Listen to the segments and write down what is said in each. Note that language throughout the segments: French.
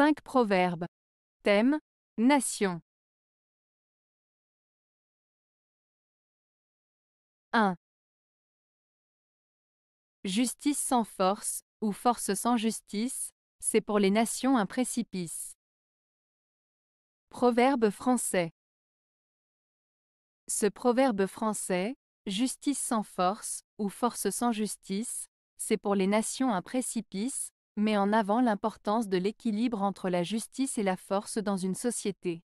5 proverbes. Thème Nation. 1. Justice sans force, ou force sans justice, c'est pour les nations un précipice. Proverbe français. Ce proverbe français, justice sans force, ou force sans justice, c'est pour les nations un précipice, met en avant l'importance de l'équilibre entre la justice et la force dans une société.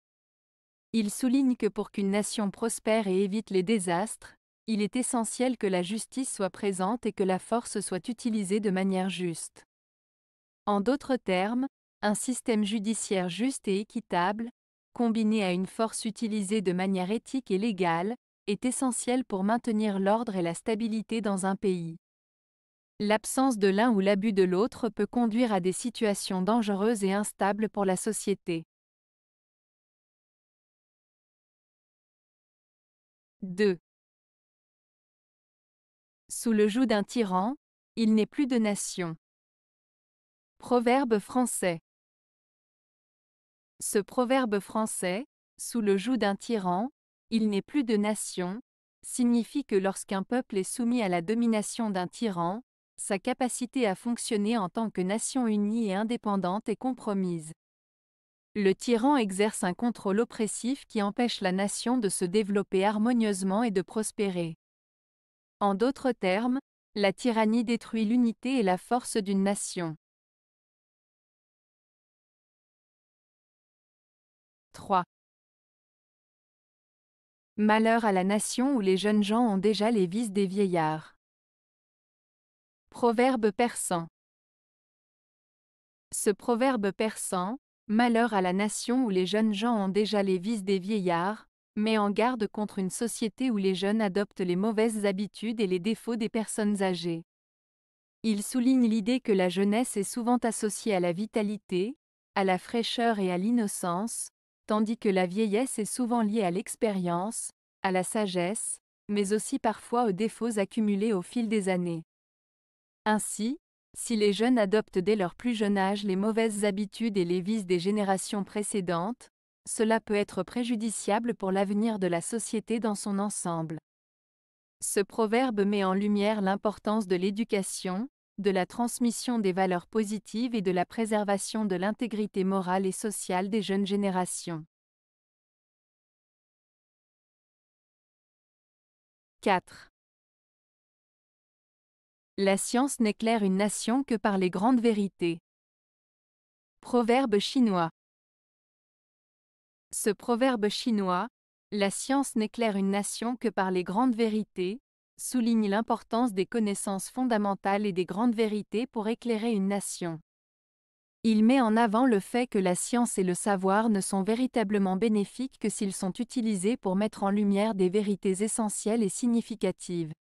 Il souligne que pour qu'une nation prospère et évite les désastres, il est essentiel que la justice soit présente et que la force soit utilisée de manière juste. En d'autres termes, un système judiciaire juste et équitable, combiné à une force utilisée de manière éthique et légale, est essentiel pour maintenir l'ordre et la stabilité dans un pays. L'absence de l'un ou l'abus de l'autre peut conduire à des situations dangereuses et instables pour la société. 2. Sous le joug d'un tyran, il n'est plus de nation. Proverbe français. Ce proverbe français, sous le joug d'un tyran, il n'est plus de nation, signifie que lorsqu'un peuple est soumis à la domination d'un tyran, sa capacité à fonctionner en tant que nation unie et indépendante est compromise. Le tyran exerce un contrôle oppressif qui empêche la nation de se développer harmonieusement et de prospérer. En d'autres termes, la tyrannie détruit l'unité et la force d'une nation. 3. Malheur à la nation où les jeunes gens ont déjà les vices des vieillards. Proverbe persan. Ce proverbe persan, malheur à la nation où les jeunes gens ont déjà les vices des vieillards, met en garde contre une société où les jeunes adoptent les mauvaises habitudes et les défauts des personnes âgées. Il souligne l'idée que la jeunesse est souvent associée à la vitalité, à la fraîcheur et à l'innocence, tandis que la vieillesse est souvent liée à l'expérience, à la sagesse, mais aussi parfois aux défauts accumulés au fil des années. Ainsi, si les jeunes adoptent dès leur plus jeune âge les mauvaises habitudes et les vices des générations précédentes, cela peut être préjudiciable pour l'avenir de la société dans son ensemble. Ce proverbe met en lumière l'importance de l'éducation, de la transmission des valeurs positives et de la préservation de l'intégrité morale et sociale des jeunes générations. 4. La science n'éclaire une nation que par les grandes vérités. Proverbe chinois. Ce proverbe chinois, La science n'éclaire une nation que par les grandes vérités, souligne l'importance des connaissances fondamentales et des grandes vérités pour éclairer une nation. Il met en avant le fait que la science et le savoir ne sont véritablement bénéfiques que s'ils sont utilisés pour mettre en lumière des vérités essentielles et significatives.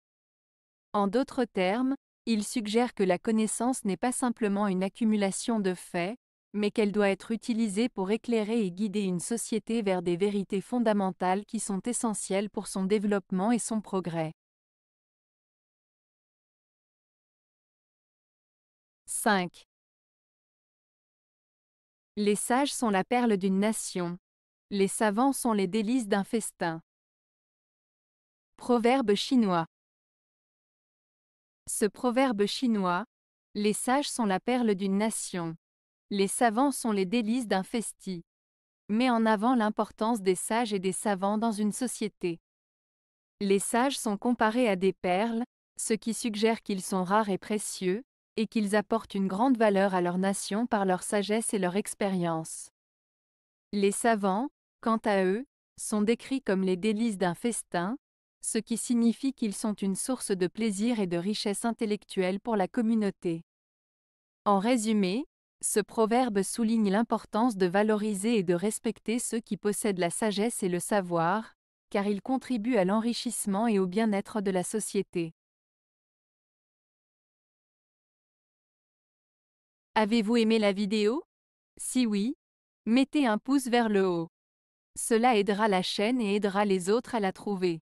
En d'autres termes, il suggère que la connaissance n'est pas simplement une accumulation de faits, mais qu'elle doit être utilisée pour éclairer et guider une société vers des vérités fondamentales qui sont essentielles pour son développement et son progrès. 5. Les sages sont la perle d'une nation. Les savants sont les délices d'un festin. Proverbe chinois. Ce proverbe chinois, les sages sont la perle d'une nation. Les savants sont les délices d'un festi. Met en avant l'importance des sages et des savants dans une société. Les sages sont comparés à des perles, ce qui suggère qu'ils sont rares et précieux, et qu'ils apportent une grande valeur à leur nation par leur sagesse et leur expérience. Les savants, quant à eux, sont décrits comme les délices d'un festin, ce qui signifie qu'ils sont une source de plaisir et de richesse intellectuelle pour la communauté. En résumé, ce proverbe souligne l'importance de valoriser et de respecter ceux qui possèdent la sagesse et le savoir, car ils contribuent à l'enrichissement et au bien-être de la société. Avez-vous aimé la vidéo Si oui, mettez un pouce vers le haut. Cela aidera la chaîne et aidera les autres à la trouver.